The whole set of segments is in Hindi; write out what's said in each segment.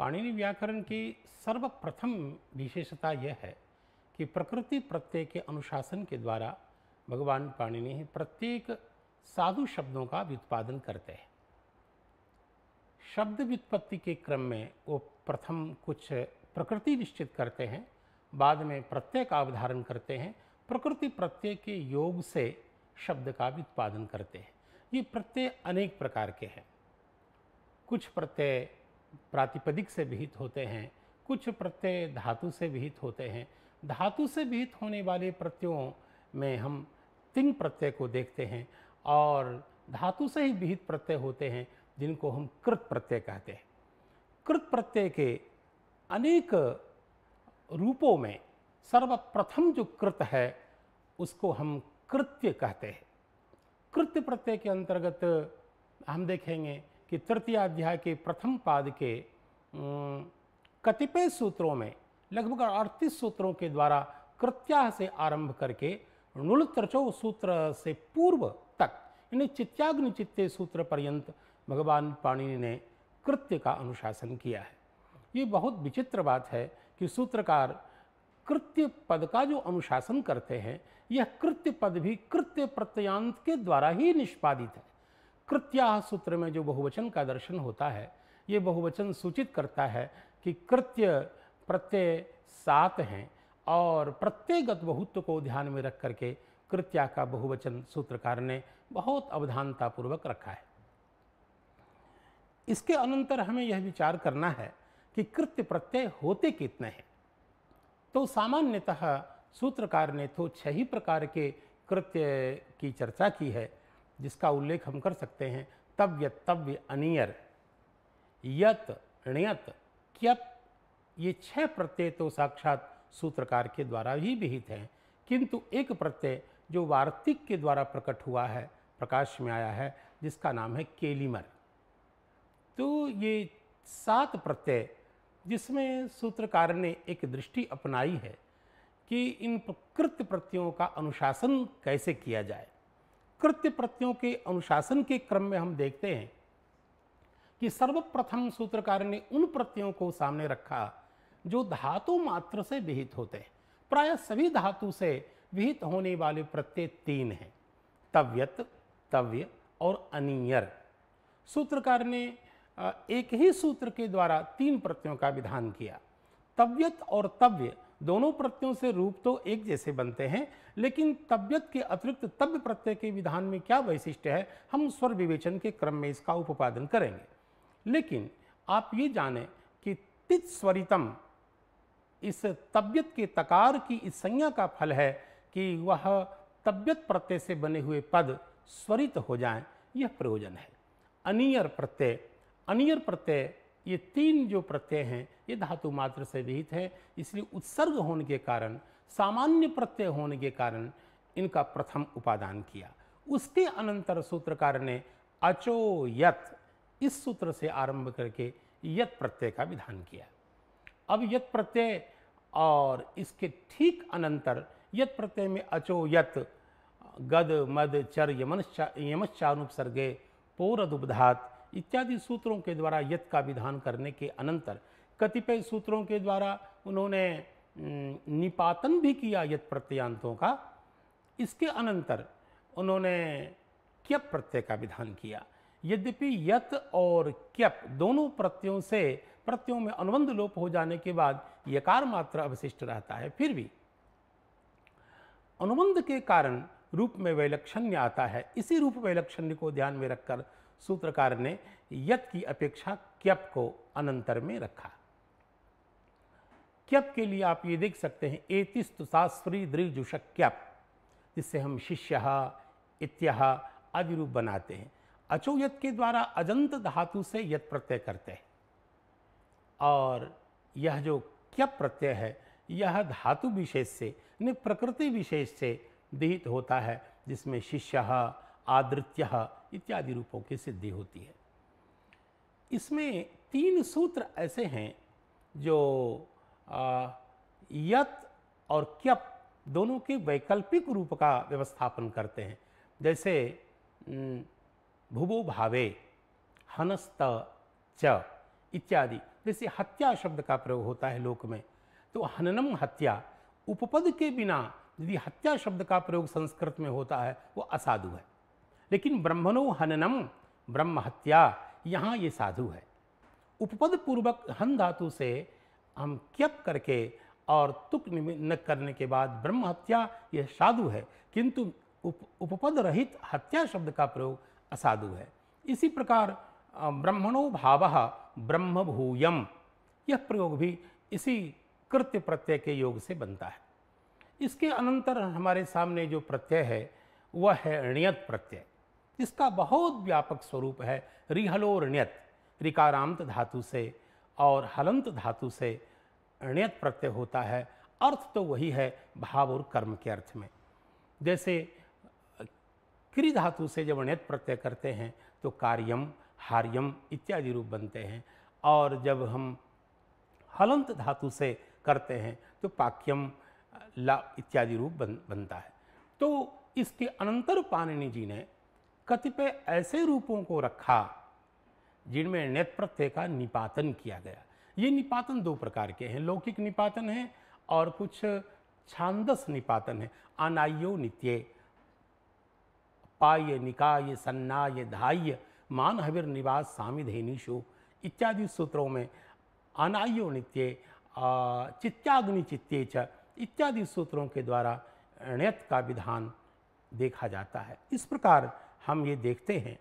पाणिनि व्याकरण की सर्वप्रथम विशेषता यह है कि प्रकृति प्रत्यय के अनुशासन के द्वारा भगवान पाणिनि प्रत्येक साधु शब्दों का व्युत्पादन करते हैं शब्द व्युत्पत्ति के क्रम में वो प्रथम कुछ प्रकृति निश्चित करते हैं बाद में प्रत्यय का अवधारण करते हैं प्रकृति प्रत्यय के योग से शब्द का व्युत्पादन करते हैं ये प्रत्यय अनेक प्रकार के हैं कुछ प्रत्यय प्रातिपदिक से विहित होते हैं कुछ प्रत्यय धातु से विहित होते हैं धातु से विहित होने वाले प्रत्ययों में हम तिंग प्रत्यय को देखते हैं और धातु से ही विहित प्रत्यय होते हैं जिनको हम कृत प्रत्यय कहते हैं कृत प्रत्यय के अनेक रूपों में सर्वप्रथम जो कृत है उसको हम कृत्य कहते हैं कृत्य प्रत्यय के अंतर्गत हम देखेंगे कि तृतीय अध्याय के प्रथम पाद के कतिपय सूत्रों में लगभग अड़तीस सूत्रों के द्वारा कृत्या से आरंभ करके नुल त्रचो सूत्र से पूर्व तक यानी चित्याग्नि चित्ते सूत्र पर्यंत भगवान पाणिनि ने कृत्य का अनुशासन किया है ये बहुत विचित्र बात है कि सूत्रकार कृत्य पद का जो अनुशासन करते हैं यह कृत्य पद भी कृत्य प्रत्यांत के द्वारा ही निष्पादित है कृत्या सूत्र में जो बहुवचन का दर्शन होता है ये बहुवचन सूचित करता है कि कृत्य प्रत्यय सात हैं और प्रत्येकगत बहुत्व को ध्यान में रख करके कृत्या का बहुवचन सूत्रकार ने बहुत अवधानतापूर्वक रखा है इसके अनंतर हमें यह विचार करना है कि कृत्य प्रत्यय होते कितने हैं तो सामान्यतः सूत्रकार ने तो छह ही प्रकार के कृत्य की चर्चा की है जिसका उल्लेख हम कर सकते हैं तव्य तव्य अनियर यत ऋणयत क्यप ये छह प्रत्यय तो साक्षात सूत्रकार के द्वारा ही विहित हैं किंतु एक प्रत्यय जो वार्तिक के द्वारा प्रकट हुआ है प्रकाश में आया है जिसका नाम है केलीमर तो ये सात प्रत्यय जिसमें सूत्रकार ने एक दृष्टि अपनाई है कि इन प्रकृत प्रत्ययों का अनुशासन कैसे किया जाए कृत्य प्रत्ययों के अनुशासन के क्रम में हम देखते हैं कि सर्वप्रथम सूत्रकार ने उन प्रत्ययों को सामने रखा जो धातु मात्र से विहित होते हैं प्राय सभी धातु से विहित होने वाले प्रत्यय तीन हैं तव्यत तव्य और अनियर सूत्रकार ने एक ही सूत्र के द्वारा तीन प्रत्ययों का विधान किया तव्यत और तव्य दोनों प्रत्ययों से रूप तो एक जैसे बनते हैं लेकिन तब्यत के अतिरिक्त तब्य प्रत्यय के विधान में क्या वैशिष्ट है हम स्वर विवेचन के क्रम में इसका उपपादन करेंगे लेकिन आप ये जानें कि तित स्वरितम इस तब्यत के तकार की इस संज्ञा का फल है कि वह तब्यत प्रत्यय से बने हुए पद स्वरित हो जाएं यह प्रयोजन है अनियर प्रत्यय अनियर प्रत्यय ये तीन जो प्रत्यय हैं ये धातु मात्र से विहित है इसलिए उत्सर्ग होने के कारण सामान्य प्रत्यय होने के कारण इनका प्रथम उपादान किया उसके अनंतर सूत्रकार ने अचो यत इस सूत्र से आरंभ करके यत प्रत्यय का विधान किया अब यत प्रत्यय और इसके ठीक अनंतर यत प्रत्यय में अचो यत गद मद चर यमनश्चा यमश्चानुपसर्गे पोरदुपधात इत्यादि सूत्रों के द्वारा यत का विधान करने के अनंतर कतिपय सूत्रों के द्वारा उन्होंने निपातन भी किया यद प्रत्ययांतों का इसके अनंतर उन्होंने क्यप प्रत्यय का विधान किया यद्यपि यत और क्यप दोनों प्रत्ययों से प्रत्ययों में अनुबंध लोप हो जाने के बाद यकार मात्र अवशिष्ट रहता है फिर भी अनुबंध के कारण रूप में वैलक्षण्य आता है इसी रूप वैलक्षण्य को ध्यान में रखकर सूत्रकार ने यत की अपेक्षा क्यप को अनंतर में रखा क्यप के लिए आप ये देख सकते हैं एतिस्तु शास्त्री दृजुष क्यप जिससे हम शिष्य इत्यह आदि रूप बनाते हैं अचो यत के द्वारा अजंत धातु से यत प्रत्यय करते हैं और यह जो क्यप प्रत्यय है यह धातु विशेष से यानी प्रकृति विशेष से विहित होता है जिसमें शिष्य आदृत्य इत्यादि रूपों की सिद्धि होती है इसमें तीन सूत्र ऐसे हैं जो यत और क्यप दोनों के वैकल्पिक रूप का व्यवस्थापन करते हैं जैसे भुवो भावे हनस्त च इत्यादि जैसे हत्या शब्द का प्रयोग होता है लोक में तो हननम हत्या उपपद के बिना यदि हत्या शब्द का प्रयोग संस्कृत में होता है वो असाधु है लेकिन ब्रह्मणो हननम ब्रह्म हत्या यहाँ ये साधु है उपपद पूर्वक हन धातु से हम क्यप करके और तुक न करने के बाद ब्रह्म हत्या यह साधु है किंतु उप, उपपद रहित हत्या शब्द का प्रयोग असाधु है इसी प्रकार ब्रह्मणो भाव ब्रह्म भूयम यह प्रयोग भी इसी कृत्य प्रत्यय के योग से बनता है इसके अनंतर हमारे सामने जो प्रत्यय है वह है ऋणियत प्रत्यय इसका बहुत व्यापक स्वरूप है रिहलो ऋणियत रिकारांत धातु से और हलंत धातु से ण्यत प्रत्यय होता है अर्थ तो वही है भाव और कर्म के अर्थ में जैसे क्री धातु से जब अण्यत प्रत्यय करते हैं तो कार्यम हार्यम इत्यादि रूप बनते हैं और जब हम हलंत धातु से करते हैं तो पाक्यम ला इत्यादि रूप बन बनता है तो इसके अनंतर पाणिनि जी ने कतिपय ऐसे रूपों को रखा जिनमें नेत्र प्रत्यय का निपातन किया गया ये निपातन दो प्रकार के हैं लौकिक निपातन है और कुछ छांदस निपातन है अनायो नित्य पाय निकाय सन्नाय धाय मान हविर निवास सामिधेनिशु इत्यादि सूत्रों में अनायो नित्य चित्याग्नि चित्ते च इत्यादि सूत्रों के द्वारा ण्यत का विधान देखा जाता है इस प्रकार हम ये देखते हैं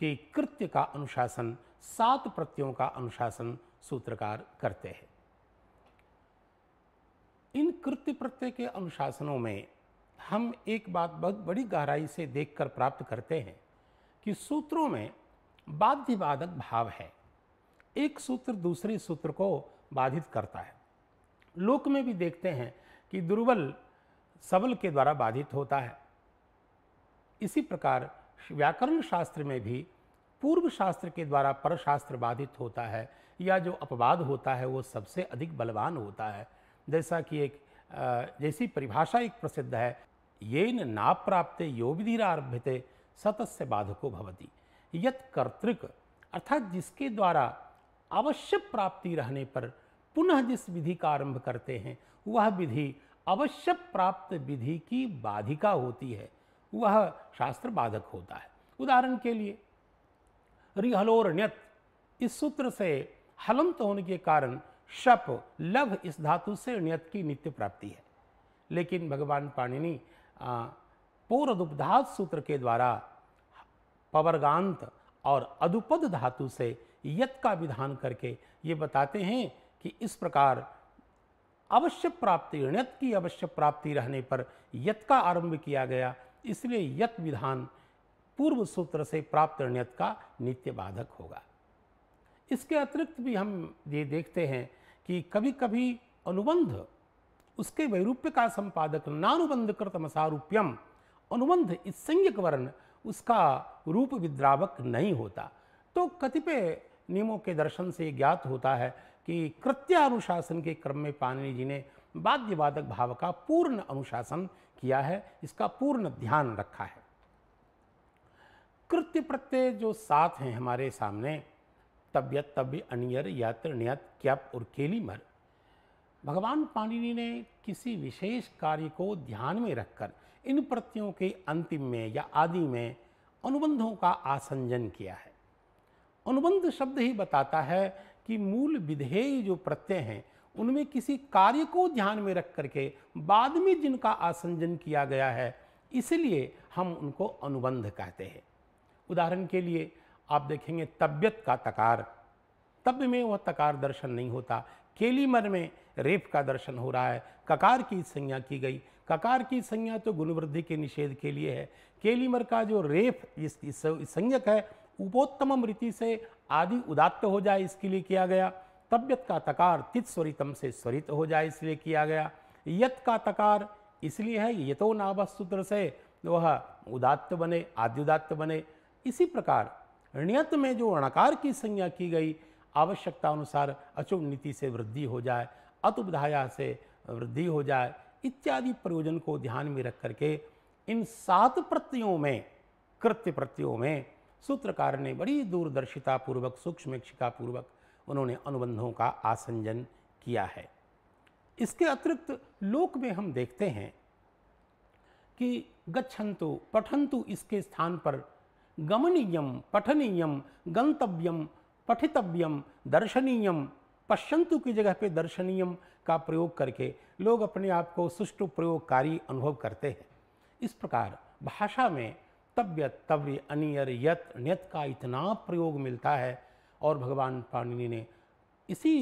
कि कृत्य का अनुशासन सात प्रत्ययों का अनुशासन सूत्रकार करते हैं इन कृत्य प्रत्यय के अनुशासनों में हम एक बात बहुत बड़ी गहराई से देखकर प्राप्त करते हैं कि सूत्रों में बाध्यवादक भाव है एक सूत्र दूसरे सूत्र को बाधित करता है लोक में भी देखते हैं कि दुर्बल सबल के द्वारा बाधित होता है इसी प्रकार व्याकरण शास्त्र में भी पूर्व शास्त्र के द्वारा परशास्त्र बाधित होता है या जो अपवाद होता है वो सबसे अधिक बलवान होता है जैसा कि एक जैसी परिभाषा एक प्रसिद्ध है ये विधि योगिधिरारभ्यते सतस्य बाधको भवती यत कर्तृक अर्थात जिसके द्वारा अवश्य प्राप्ति रहने पर पुनः जिस विधि का आरंभ करते हैं वह विधि अवश्य प्राप्त विधि की बाधिका होती है वह शास्त्र बाधक होता है उदाहरण के लिए रिहलोरण्यत इस सूत्र से हलंत होने के कारण शप लभ इस धातु से न्यत की नित्य प्राप्ति है लेकिन भगवान पाणिनि पूर्वदुपधात सूत्र के द्वारा पवर्गांत और अदुपद धातु से यत का विधान करके ये बताते हैं कि इस प्रकार अवश्य प्राप्ति ऋणत की अवश्य प्राप्ति रहने पर यत का आरंभ किया गया इसलिए यत विधान पूर्व सूत्र से प्राप्त ण्यत का नित्य बाधक होगा इसके अतिरिक्त भी हम ये देखते हैं कि कभी कभी अनुबंध उसके वैरूप्य का संपादक नानुबंध मसारूप्यम अनुबंध इस संज्ञक वर्ण उसका रूप विद्रावक नहीं होता तो कतिपय नियमों के दर्शन से ज्ञात होता है कि कृत्यानुशासन के क्रम में पाणिनि जी ने वाद्यवादक भाव का पूर्ण अनुशासन किया है इसका पूर्ण ध्यान रखा है कृत्य प्रत्यय जो सात हैं हमारे सामने तब्यत तब्य अनियर यात्र नियत क्यप और केली मर भगवान पाणिनि ने किसी विशेष कार्य को ध्यान में रखकर इन प्रत्ययों के अंतिम में या आदि में अनुबंधों का आसंजन किया है अनुबंध शब्द ही बताता है कि मूल विधेय जो प्रत्यय हैं उनमें किसी कार्य को ध्यान में रख करके बाद में जिनका आसंजन किया गया है इसलिए हम उनको अनुबंध कहते हैं उदाहरण के लिए आप देखेंगे तबियत का तकार तब में वह तकार दर्शन नहीं होता केलीमर में रेप का दर्शन हो रहा है ककार की संज्ञा की गई ककार की संज्ञा तो गुणवृद्धि के निषेध के लिए है केलीमर का जो रेप इस, संज्ञक है उपोत्तम रीति से आदि उदात्त हो जाए इसके लिए किया गया तबियत का तकार तित स्वरितम से स्वरित हो जाए इसलिए किया गया यत का तकार इसलिए है यतो सूत्र से वह उदात्त बने आद्युदात्त बने इसी प्रकार नियत में जो अणकार की संज्ञा की गई आवश्यकता अनुसार अचुभ नीति से वृद्धि हो जाए अतुपधाया से वृद्धि हो जाए इत्यादि प्रयोजन को ध्यान में रख करके इन सात प्रत्ययों में कृत्य प्रत्ययों में सूत्रकार ने बड़ी दूरदर्शिता पूर्वक सूक्ष्म पूर्वक उन्होंने अनुबंधों का आसंजन किया है इसके अतिरिक्त लोक में हम देखते हैं कि गच्छंतु पठंतु इसके स्थान पर गमनीयम पठनीय गंतव्य पठितव्यम दर्शनीय पश्यंतु की जगह पे दर्शनीय का प्रयोग करके लोग अपने आप को सुष्ट प्रयोगकारी अनुभव करते हैं इस प्रकार भाषा में तव्य तव्य अनियर यत न्यत का इतना प्रयोग मिलता है और भगवान पाणिनि ने इसी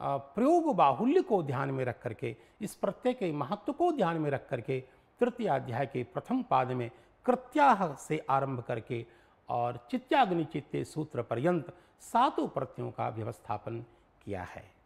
प्रयोग बाहुल्य को ध्यान में रख करके इस प्रत्यय के महत्व को ध्यान में रख करके तृतीय अध्याय के प्रथम पाद में कृत्याह से आरंभ करके और चित्याग्नि चित्ते सूत्र पर्यंत सातों प्रत्ययों का व्यवस्थापन किया है